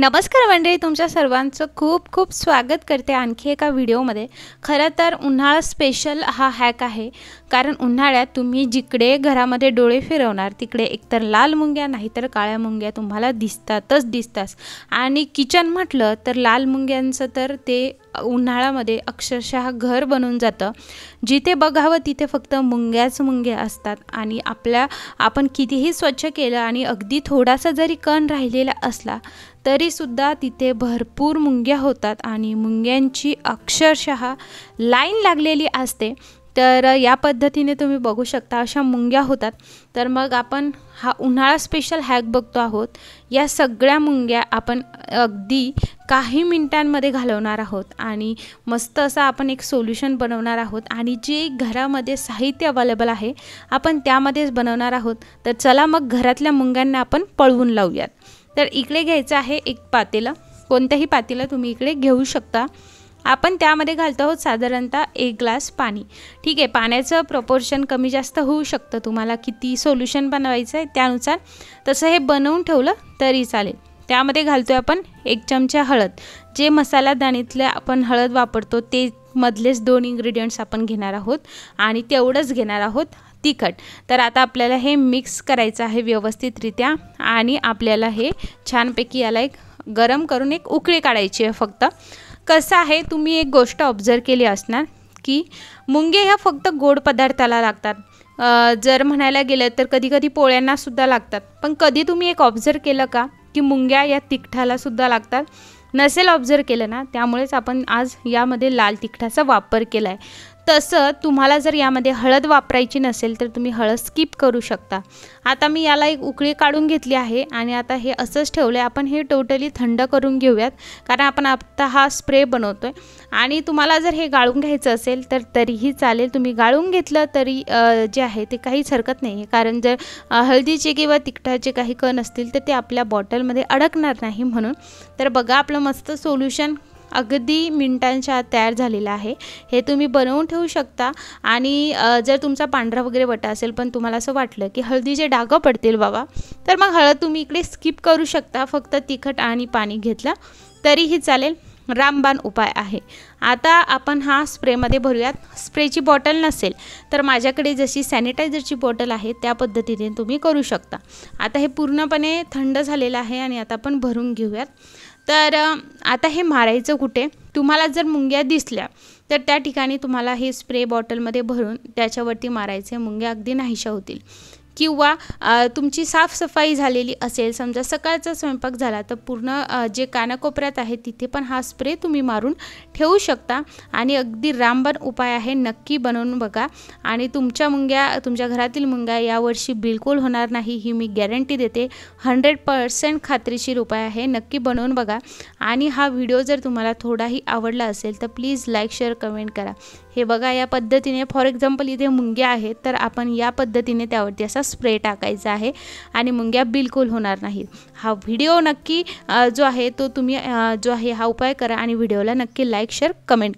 नमस्कार मंडळी तुमच्या सर्वांचं खूप खूप स्वागत करते आणखी एका व्हिडिओमध्ये खरं तर उन्हाळा स्पेशल हा हॅक आहे कारण उन्हाळ्यात तुम्ही जिकडे घरामध्ये डोळे फिरवणार तिकडे एकतर लाल मुंग्या नाहीतर काळ्या मुंग्या तुम्हाला दिसतातच दिसतात आणि किचन म्हटलं तर लाल मुंग्यांचं तर ते उन्हाळ्यामध्ये अक्षरशः घर बनून जातं जिथे बघावं तिथे फक्त मुंग्याच मुंग्या असतात आणि आपल्या आपण कितीही स्वच्छ केलं आणि अगदी थोडासा जरी कण राहिलेला असला तरीसुद्धा तिथे भरपूर मुंग्या होतात आणि मुंग्यांची अक्षरशः लाईन लागलेली असते तर या पद्धतीने तुम्ही बघू शकता अशा मुंग्या होतात तर मग आपण हा उन्हाळा स्पेशल हॅक बघतो आहोत या सगळ्या मुंग्या आपण अगदी काही मिनिटांमध्ये घालवणार आहोत आणि मस्त असं आपण एक सोल्युशन बनवणार आहोत आणि जे घरामध्ये साहित्य अवेलेबल आहे आपण त्यामध्येच बनवणार आहोत तर चला मग घरातल्या मुंग्यांना आपण पळवून लावूयात तर इकडे घ्यायचं आहे एक पातेलं कोणत्याही पातेलं तुम्ही इकडे घेऊ शकता आपण त्यामध्ये घालतो आहोत साधारणतः एक ग्लास पाणी ठीक आहे पाण्याचं प्रपोर्शन कमी जास्त होऊ शकतं तुम्हाला किती सोल्युशन बनवायचं आहे त्यानुसार तसं हे बनवून ठेवलं तरी चालेल त्यामध्ये घालतो आहे आपण एक चमचा हळद जे मसालादाणीतले आपण हळद वापरतो ते मधलेच दोन इन्ग्रेडियंट्स आपण घेणार आहोत आणि तेवढंच घेणार आहोत तिखट तर आता आपल्याला हे मिक्स करायचं आहे व्यवस्थितरित्या आणि आपल्याला हे छानपैकी याला एक गरम करून एक उकळी काढायची आहे फक्त कसं आहे तुम्ही एक गोष्ट ऑब्झर्व केली असणार की मुंगे ह्या फक्त गोड पदार्थाला लागतात जर म्हणायला गेलं तर कधी कधी पोळ्यांनासुद्धा लागतात पण कधी तुम्ही एक ऑब्झर्व केलं का की मुंग्या या तिखटालासुद्धा लागतात नसेल ऑब्झर्व केलं ना त्यामुळेच आपण आज यामध्ये लाल तिखटाचा वापर केला आहे तसं तुम्हाला जर यामध्ये हळद वापरायची नसेल तर तुम्ही हळद स्किप करू शकता आता मी याला एक उकळी काढून घेतली आहे आणि आता हे असंच ठेवलं आहे आपण हे टोटली थंड करून घेऊयात कारण आपण आता हा स्प्रे बनवतो आहे आणि तुम्हाला जर हे गाळून घ्यायचं असेल तर तरीही चालेल तुम्ही गाळून घेतलं तरी जे आहे ते काहीच हरकत नाही आहे कारण जर हळदीचे किंवा तिखटाचे काही कण असतील तर ते आपल्या बॉटलमध्ये अडकणार नाही म्हणून तर बघा आपलं मस्त सोल्युशन अगदी मिनटांच्या तयार झालेला आहे हे तुम्ही बनवून ठेवू शकता आणि जर तुमचा पांढरा वगैरे वटा असेल पण तुम्हाला असं वाटलं की हळदीचे डागं पडतील बाबा तर मग हळद तुम्ही इकडे स्किप करू शकता फक्त तिखट आणि पाणी घेतलं तरीही चालेल रामबाण उपाय आहे आता आपण हा स्प्रेमध्ये भरूयात स्प्रेची बॉटल नसेल तर माझ्याकडे जशी सॅनिटायझरची बॉटल आहे त्या पद्धतीने तुम्ही करू शकता आता हे पूर्णपणे थंड झालेलं आहे आणि आता आपण भरून घेऊयात तर आता हे मारायचं कुठे तुम्हाला जर मुंग्या दिसल्या तर त्या ठिकाणी तुम्हाला हे स्प्रे बॉटलमध्ये भरून त्याच्यावरती मारायचे मुंग्या अगदी नाहीशा होतील किंवा तुमची साफसफाई झालेली असेल समजा सकाळचा स्वयंपाक झाला तर पूर्ण जे कानाकोपऱ्यात आहे तिथे पण हा स्प्रे तुम्ही मारून ठेवू शकता आणि अगदी रामबन उपाय आहे नक्की बनवून बघा आणि तुमच्या मुंग्या तुमच्या घरातील मुंग्या यावर्षी बिलकुल होणार नाही ही मी गॅरंटी देते हंड्रेड पर्सेंट खात्रीशीर उपाय आहे नक्की बनवून बघा आणि हा व्हिडिओ जर तुम्हाला थोडाही आवडला असेल तर प्लीज लाईक शेअर कमेंट करा हे बघा या पद्धतीने फॉर एक्झाम्पल इथे मुंग्या आहेत तर आपण या पद्धतीने त्यावरती असा स्प्रे टाकायचा आहे आणि मुंग्या बिलकुल होणार नाही हा व्हिडिओ नक्की जो आहे तो तुम्ही जो आहे हा उपाय करा आणि व्हिडिओला नक्की लाईक शेअर कमेंट